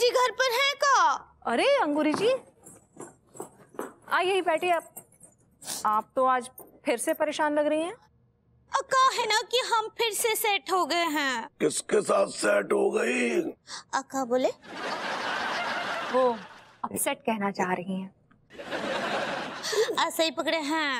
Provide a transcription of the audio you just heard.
जी घर पर हैं का अरे अंगूरी जी आइए बैठिए आप आप तो आज फिर से परेशान लग रही हैं अका है ना कि हम फिर से सेट हो गए हैं किसके साथ सेट हो गई अका बोले वो अपसेट कहना चाह रही हैं ऐसे ही पकड़े हैं